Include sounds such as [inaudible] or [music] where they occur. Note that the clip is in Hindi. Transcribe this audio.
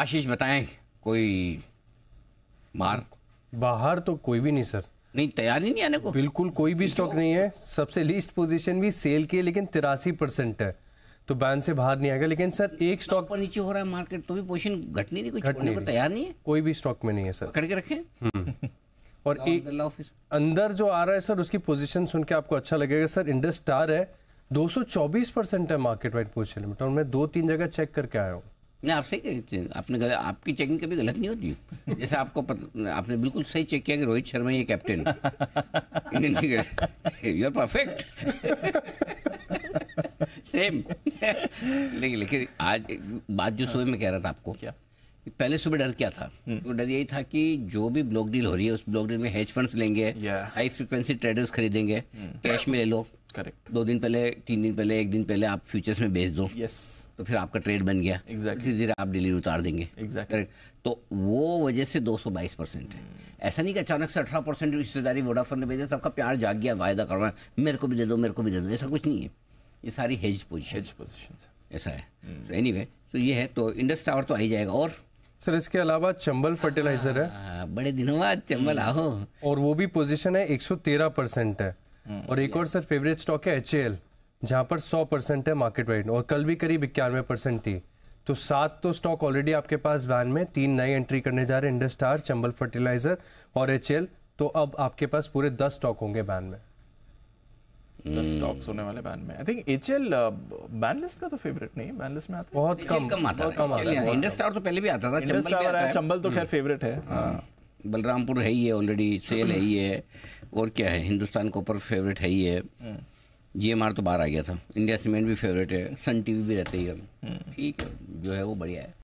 आशीष बताएं कोई मार बाहर तो कोई भी नहीं सर नहीं तैयार नहीं आने को बिल्कुल कोई भी स्टॉक नहीं है सबसे लीस्ट पोजीशन भी सेल की लेकिन तिरासी परसेंट है तो बैन से बाहर नहीं आएगा लेकिन सर एक स्टॉक पर नीचे हो रहा है मार्केट तो भी पोजीशन घटने नहीं कुछ घटने को तैयार नहीं है कोई भी स्टॉक में नहीं है सर करके रखे हम्म। [laughs] और एक अंदर जो आ रहा है सर उसकी पोजिशन सुन के आपको अच्छा लगेगा सर इंडस्टार है दो परसेंट है मार्केट वाइड पोजिशन में दो तीन जगह चेक करके आया हूँ नहीं आप सही आपने गलत आपकी चेकिंग कभी गलत नहीं होती जैसे आपको पत, आपने बिल्कुल सही चेक किया कि रोहित शर्मा ये captain you are perfect same लेकिन लेकिन आज बात जो सुबह में कह रहा था आपको क्या पहले सुबह डर क्या था हम्म। तो डर यही था कि जो भी ब्लॉक डील हो रही है उस ब्लॉक डील में हेज फंड्स लेंगे हाई फ्रिक्वेंसी ट्रेडर्स खरीदेंगे कैश हम्म। में ले लो करेक्ट दो दिन पहले तीन दिन पहले एक दिन पहले आप फ्यूचर्स में बेच दो यस yes. तो फिर आपका ट्रेड बन गया एग्जैक्ट धीरे धीरे आप डिलीवरी उतार देंगे एग्जैक्ट करेक्ट तो वो वजह से 222 परसेंट है ऐसा नहीं कि अचानक से अठारह परसेंट हिस्सेदारी वोडाफोन ने भेजा सबका प्यार जाग गया वायदा है मेरे को भी दे दो मेरे को भी दे दो ऐसा कुछ नहीं है ये सारी हेज पोजिशन हेज पोजिशन ऐसा है एनी hmm. वे तो ये है तो इंडस टावर तो आ ही जाएगा और सर इसके अलावा चंबल फर्टिलाइजर है हाँ, बड़े दिनों बाद चंबल hmm. आहो और वो भी पोजीशन है 113 परसेंट है हम्म, और एक और सर फेवरेट स्टॉक है एच जहाँ पर सौ परसेंट है मार्केट वाइड और कल भी करीब इक्यानवे परसेंट थी तो सात तो स्टॉक ऑलरेडी आपके पास वैन में तीन नए एंट्री करने जा रहे हैं इंडस्टार चंबल फर्टिलाइजर और एच तो अब आपके पास पूरे दस स्टॉक होंगे वैन में दस स्टॉक्स hmm। होने वाले बैन में I think H L ban list का तो फेवरेट नहीं बैनलिस्ट में आता बहुत कम कम आता है इंडस्टार तो पहले भी आता था चंबल तो खैर फेवरेट hmm। है हाँ। बलरामपुर है ही है ऑलरेडी सेल है ही है और क्या है हिंदुस्तान कॉपर फेवरेट है ही है जी एम आर तो बाहर आ गया था इंडिया सीमेंट भी फेवरेट है सन टी वी भी रहते ही हम हम्म। ठीक है जो है वो बढ़िया है